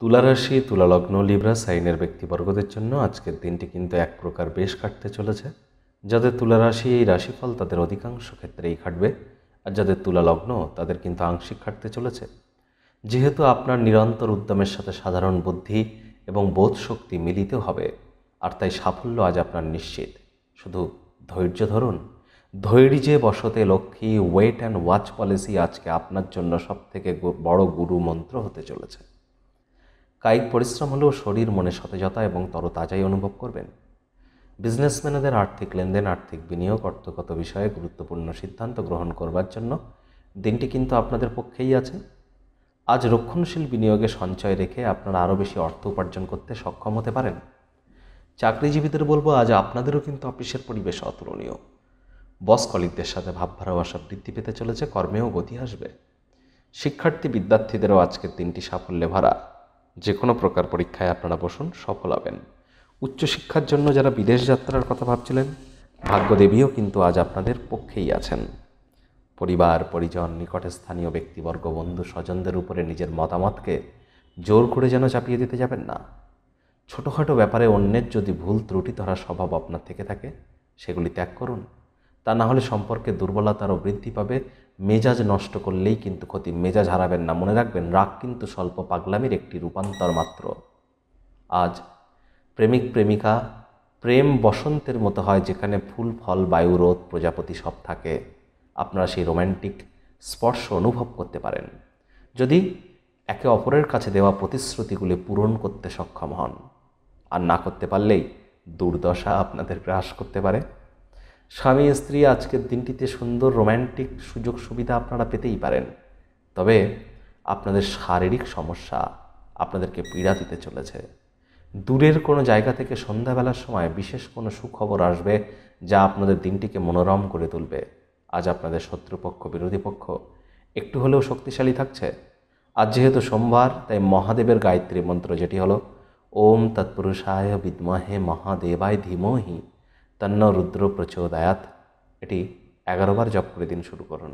তুলারাশি তুলালগ্ন Libra সাইনের ব্যক্তিবর্গদের জন্য আজকের দিনটি কিন্তু এক প্রকার বেশ কাটতে চলেছে যাদের তুলারাশি এই রাশিফল তাদের অধিকাংশ ক্ষেত্রেই খাটবে আর যাদের তুলালগ্ন তাদের কিন্তু আংশিক খাটতে চলেছে যেহেতু আপনার নিরন্তর উদ্যমের সাথে সাধারণ বুদ্ধি এবং বোধ শক্তি মিলিত হবে আর তাই সাফল্য আজ আপনার নিশ্চিত শুধু ধৈর্য ধরুন ধৈর্যে বসতে লক্ষ্মী ওয়েট অ্যান্ড ওয়াচ পলিসি আজকে আপনার জন্য সবথেকে বড় গুরু মন্ত্র হতে চলেছে কায়িক পরিশ্রম হলেও শরীর মনে সতেজতা এবং তরতাজাই অনুভব করবেন বিজনেসম্যানদের আর্থিক লেনদেন আর্থিক বিনিয়োগ অর্থগত বিষয়ে গুরুত্বপূর্ণ সিদ্ধান্ত গ্রহণ করবার জন্য দিনটি কিন্তু আপনাদের পক্ষেই আছে আজ রক্ষণশীল বিনিয়োগে সঞ্চয় রেখে আপনারা আরও বেশি অর্থ উপার্জন করতে সক্ষম হতে পারেন চাকরিজীবীদের বলবো আজ আপনাদেরও কিন্তু অফিসের পরিবেশ অতুলনীয় বস কলিকদের সাথে ভাব ভালোবাসা বৃদ্ধি পেতে চলেছে কর্মেও গতি আসবে শিক্ষার্থী বিদ্যার্থীদেরও আজকের দিনটি সাফল্যে ভরা যে কোনো প্রকার পরীক্ষায় আপনারা বসুন সফল হবেন উচ্চশিক্ষার জন্য যারা বিদেশ যাত্রার কথা ভাবছিলেন ভাগ্যদেবীও কিন্তু আজ আপনাদের পক্ষেই আছেন পরিবার পরিজন নিকটে স্থানীয় ব্যক্তিবর্গ বন্ধু স্বজনদের উপরে নিজের মতামতকে জোর করে যেন চাপিয়ে দিতে যাবেন না ছোটোখাটো ব্যাপারে অন্যের যদি ভুল ত্রুটি ধরা স্বভাব আপনার থেকে থাকে সেগুলি ত্যাগ করুন তা না হলে সম্পর্কে দুর্বলতারও বৃদ্ধি পাবে মেজাজ নষ্ট করলেই কিন্তু ক্ষতি মেজাজ হারাবেন না মনে রাখবেন রাগ কিন্তু স্বল্প পাগলামির একটি রূপান্তর মাত্র আজ প্রেমিক প্রেমিকা প্রেম বসন্তের মতো হয় যেখানে ফুল ফল বায়ু রোদ প্রজাপতি সব থাকে আপনারা সেই রোম্যান্টিক স্পর্শ অনুভব করতে পারেন যদি একে অপরের কাছে দেওয়া প্রতিশ্রুতিগুলি পূরণ করতে সক্ষম হন আর না করতে পারলেই দুর্দশা আপনাদের গ্রাস করতে পারে স্বামী স্ত্রী আজকের দিনটিতে সুন্দর রোম্যান্টিক সুযোগ সুবিধা আপনারা পেতেই পারেন তবে আপনাদের শারীরিক সমস্যা আপনাদেরকে পীড়া দিতে চলেছে দূরের কোনো জায়গা থেকে সন্ধ্যাবেলার সময় বিশেষ কোনো সুখবর আসবে যা আপনাদের দিনটিকে মনোরম করে তুলবে আজ আপনাদের শত্রুপক্ষ বিরোধী পক্ষ একটু হলেও শক্তিশালী থাকছে আজ যেহেতু সোমবার তাই মহাদেবের গায়ত্রী মন্ত্র যেটি হলো ওম তৎপুরুষায় বিদ্মহে মহাদেবায় ধীমহি তন্ন রুদ্র প্রচোদয়াত এটি এগারোবার জপ করে দিন শুরু করুন